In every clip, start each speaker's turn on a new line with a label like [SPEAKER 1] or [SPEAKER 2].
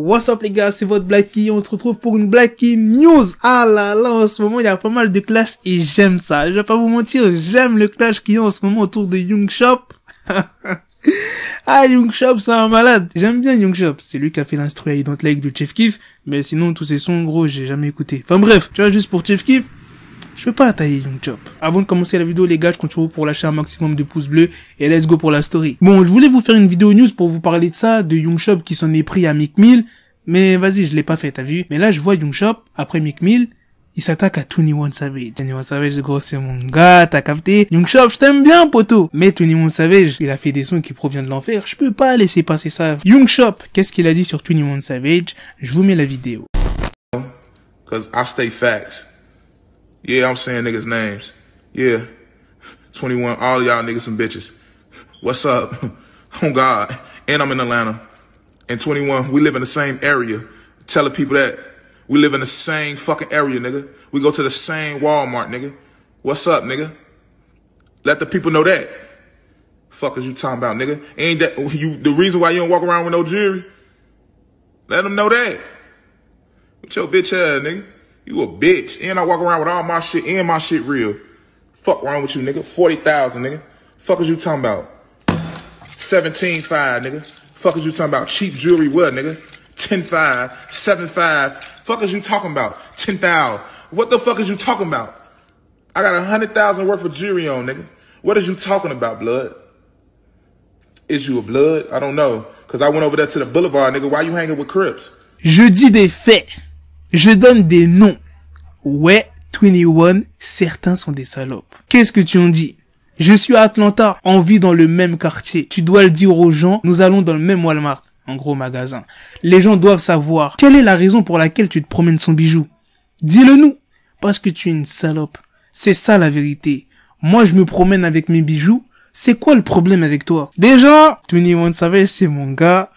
[SPEAKER 1] What's up les gars, c'est votre Blacky, on se retrouve pour une Blacky News. Ah là là, en ce moment il y a pas mal de clash et j'aime ça. Je vais pas vous mentir, j'aime le clash qu'il y a en ce moment autour de Young Shop. ah Young Shop c'est un malade, j'aime bien Young Shop. C'est lui qui a fait l'instru à Don't Like du Chief Kiff, mais sinon tous ces sons gros j'ai jamais écouté. Enfin bref, tu vois juste pour Chief Kiff, je peux pas tailler Young Chop. Avant de commencer la vidéo, les gars, je compte sur vous pour lâcher un maximum de pouces bleus et let's go pour la story. Bon, je voulais vous faire une vidéo news pour vous parler de ça, de Young Chop qui s'en est pris à Mick Mill, mais vas-y, je l'ai pas fait, t'as vu Mais là, je vois Young Chop, après Mick Mill, il s'attaque à 21 Savage. 21 Savage, gros, c'est mon gars, t'as capté Young Chop, je t'aime bien, poteau Mais 21 Savage, il a fait des sons qui proviennent de l'enfer, je peux pas laisser passer ça. Young Chop, qu'est-ce qu'il a dit sur 21 Savage Je vous mets la vidéo.
[SPEAKER 2] Yeah, I'm saying niggas names. Yeah. 21, all y'all niggas some bitches. What's up? oh God. And I'm in Atlanta. And 21, we live in the same area. Telling people that we live in the same fucking area, nigga. We go to the same Walmart, nigga. What's up, nigga? Let the people know that. Fuck is you talking about, nigga? Ain't that you the reason why you don't walk around with no jewelry? Let them know that. With your bitch ass, nigga. You a bitch. And I walk around with all my shit and my shit real. Fuck wrong with you, nigga. 40,000, nigga. Fuck is you talking about? 17.5, nigga. Fuck is you talking about? Cheap jewelry, what, nigga? 10.5, 7.5. Fuck is you talking about? 10,000. What the fuck is you talking about? I got a 100,000 worth of jewelry on, nigga. What is you talking about, blood? Is you a blood? I don't know. Cause I went over there to the boulevard, nigga. Why you hanging with Crips?
[SPEAKER 1] dis des faits. Je donne des noms. Ouais, One, certains sont des salopes. Qu'est-ce que tu en dis Je suis à Atlanta, on vit dans le même quartier. Tu dois le dire aux gens, nous allons dans le même Walmart, un gros magasin. Les gens doivent savoir quelle est la raison pour laquelle tu te promènes sans bijoux. Dis-le nous, parce que tu es une salope. C'est ça la vérité. Moi je me promène avec mes bijoux, c'est quoi le problème avec toi Déjà, 21 Savage c'est mon gars,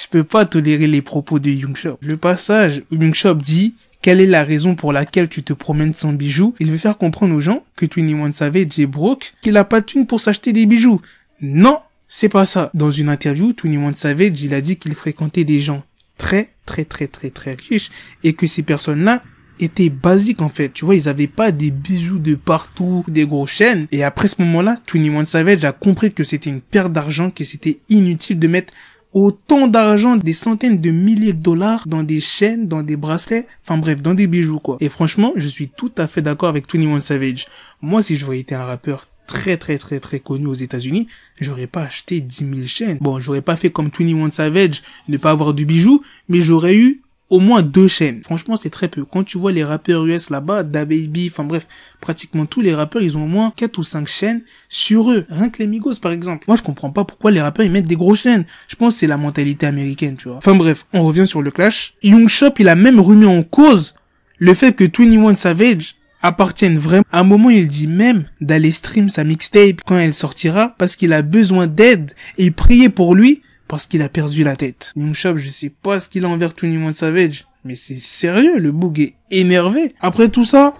[SPEAKER 1] je peux pas tolérer les propos de Young Shop. Le passage où Young Shop dit quelle est la raison pour laquelle tu te promènes sans bijoux, il veut faire comprendre aux gens que 21 Savage est broke, qu'il a pas de thune pour s'acheter des bijoux. Non, c'est pas ça. Dans une interview, 21 Savage, a dit qu'il fréquentait des gens très très très très très riches et que ces personnes-là étaient basiques en fait. Tu vois, ils avaient pas des bijoux de partout, des gros chaînes. Et après ce moment-là, 21 Savage a compris que c'était une perte d'argent, que c'était inutile de mettre autant d'argent, des centaines de milliers de dollars dans des chaînes, dans des bracelets, enfin bref, dans des bijoux quoi. Et franchement, je suis tout à fait d'accord avec 21 Savage. Moi, si j'aurais été un rappeur très très très très connu aux États-Unis, j'aurais pas acheté 10 000 chaînes. Bon, j'aurais pas fait comme One Savage, ne pas avoir du bijou, mais j'aurais eu au moins deux chaînes. Franchement, c'est très peu. Quand tu vois les rappeurs US là-bas, DaBaby, enfin bref, pratiquement tous les rappeurs, ils ont au moins quatre ou cinq chaînes sur eux. Rien que les Migos, par exemple. Moi, je comprends pas pourquoi les rappeurs, ils mettent des grosses chaînes. Je pense que c'est la mentalité américaine, tu vois. Enfin bref, on revient sur le clash. Young Shop, il a même remis en cause le fait que One Savage appartiennent vraiment. À un moment, il dit même d'aller stream sa mixtape quand elle sortira parce qu'il a besoin d'aide et prier pour lui parce qu'il a perdu la tête. Chop, je sais pas ce qu'il a envers One Savage, mais c'est sérieux, le bug est énervé. Après tout ça,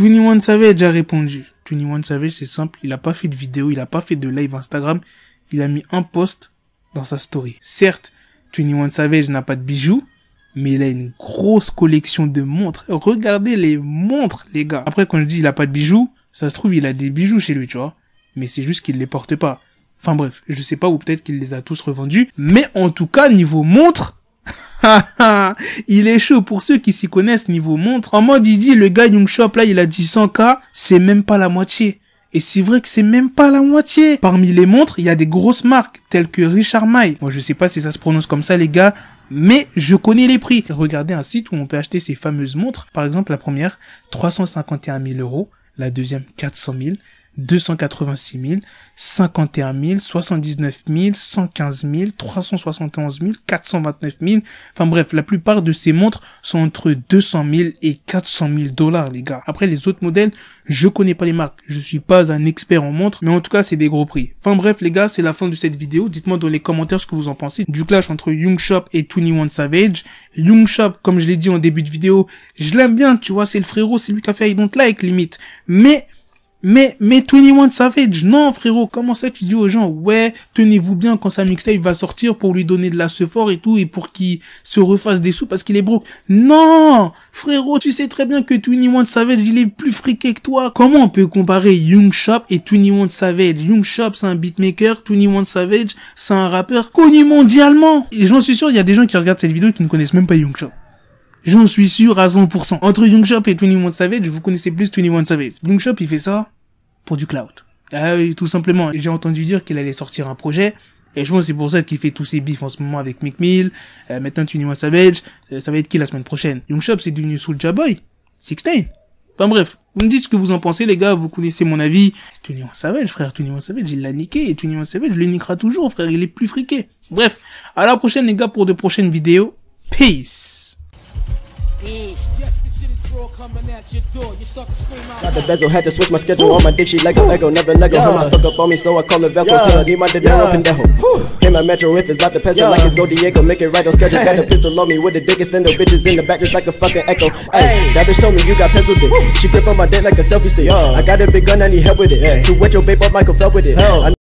[SPEAKER 1] One Savage a répondu. One Savage, c'est simple, il a pas fait de vidéo, il a pas fait de live Instagram, il a mis un post dans sa story. Certes, One Savage n'a pas de bijoux, mais il a une grosse collection de montres. Regardez les montres, les gars. Après, quand je dis il a pas de bijoux, ça se trouve, il a des bijoux chez lui, tu vois. Mais c'est juste qu'il les porte pas. Enfin bref, je sais pas, ou peut-être qu'il les a tous revendus. Mais en tout cas, niveau montre, il est chaud pour ceux qui s'y connaissent niveau montre. En mode, il dit, le gars Young Shop, là, il a dit 100K, c'est même pas la moitié. Et c'est vrai que c'est même pas la moitié. Parmi les montres, il y a des grosses marques telles que Richard Mille. Moi, je sais pas si ça se prononce comme ça, les gars, mais je connais les prix. Regardez un site où on peut acheter ces fameuses montres. Par exemple, la première, 351 000 euros. La deuxième, 400 000. 286 000, 51 000, 79 000, 115 000, 371 000, 429 000. Enfin bref, la plupart de ces montres sont entre 200 000 et 400 000 dollars, les gars. Après, les autres modèles, je connais pas les marques. Je suis pas un expert en montres, mais en tout cas, c'est des gros prix. Enfin bref, les gars, c'est la fin de cette vidéo. Dites-moi dans les commentaires ce que vous en pensez du clash entre Young Shop et 21 Savage. Young Shop, comme je l'ai dit en début de vidéo, je l'aime bien, tu vois, c'est le frérot, c'est lui qui a fait I Don't Like, limite. Mais, mais, mais 21 Savage, non frérot, comment ça tu dis aux gens, ouais, tenez-vous bien quand sa mixtape va sortir pour lui donner de la sephore et tout, et pour qu'il se refasse des sous parce qu'il est broke. Non Frérot, tu sais très bien que 21 Savage, il est plus friqué que toi. Comment on peut comparer Young Shop et 21 Savage Young Shop, c'est un beatmaker, 21 Savage, c'est un rappeur connu mondialement. Et j'en suis sûr, il y a des gens qui regardent cette vidéo qui ne connaissent même pas Young Shop. J'en suis sûr à 100%. Entre Young Shop et 21 Savage, vous connaissez plus 21 Savage. Young Shop, il fait ça pour du cloud. Ah tout simplement, j'ai entendu dire qu'il allait sortir un projet. Et je pense que c'est pour ça qu'il fait tous ses bifs en ce moment avec Mick Mill, euh, maintenant Tuniwa Savage, euh, ça va être qui la semaine prochaine Young Shop c'est devenu Soulja Boy, 16 Enfin bref, vous me dites ce que vous en pensez les gars, vous connaissez mon avis. Tuniwa Savage frère, Tuniwa Savage il l'a niqué et Tuniwa Savage le niquera toujours frère, il est plus friqué. Bref, à la prochaine les gars pour de prochaines vidéos. Peace Peace Got the
[SPEAKER 2] bezel, had to switch my schedule. On my dick, she Lego, Lego, never Lego. Yeah. Him, I stuck up on me, so I call the Velcro. Yeah. Tell her, need my dinero, yeah. pendejo. Hit my metro if it's about to pencil yeah. like it's Go Diego. Make it right on schedule. Got the pistol on me with the dickest, then the bitches in the back just like a fucking echo. Hey, that bitch told me you got pencil dick. Woo. She grip on my dick like a selfie stick. Yeah. I got a big gun, I need help with it. To wet your babe up, Michael fell with it. Hell.